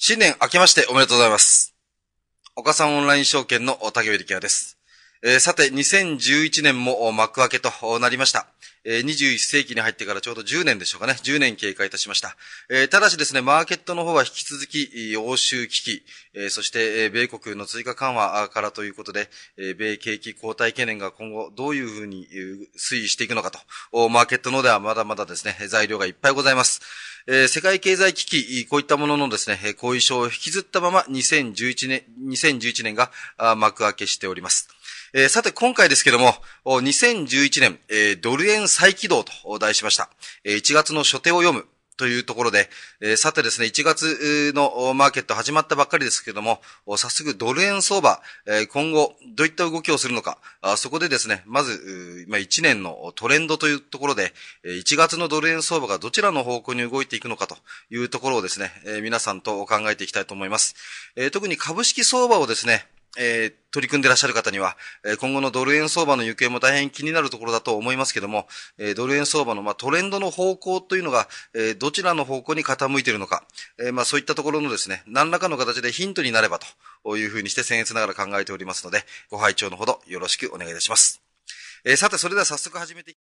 新年明けましておめでとうございます。岡さんオンライン証券の竹尾力也です。えー、さて、2011年も幕開けとなりました。えー、21世紀に入ってからちょうど10年でしょうかね。10年経過いたしました。えー、ただしですね、マーケットの方は引き続き、欧州危機、えー、そして、え米国の追加緩和からということで、え米景気後退懸念が今後どういうふうに推移していくのかと、マーケットのではまだまだですね、材料がいっぱいございます。えー、世界経済危機、こういったもののですね、後遺症を引きずったまま2011年、2011年が幕開けしております。えー、さて今回ですけども、2011年、えー、ドル円再起動と題しました。1月の初手を読むというところで、えー、さてですね、1月のマーケット始まったばっかりですけども、早速ドル円相場、えー、今後どういった動きをするのか、あそこでですね、まず、まあ、1年のトレンドというところで、1月のドル円相場がどちらの方向に動いていくのかというところをですね、えー、皆さんと考えていきたいと思います。えー、特に株式相場をですね、えー、取り組んでらっしゃる方には、えー、今後のドル円相場の行方も大変気になるところだと思いますけども、えー、ドル円相場の、まあ、トレンドの方向というのが、えどちらの方向に傾いているのか、えまあ、そういったところのですね、何らかの形でヒントになればというふうにして僭越ながら考えておりますので、ご拝聴のほどよろしくお願いいたします。えさて、それでは早速始めて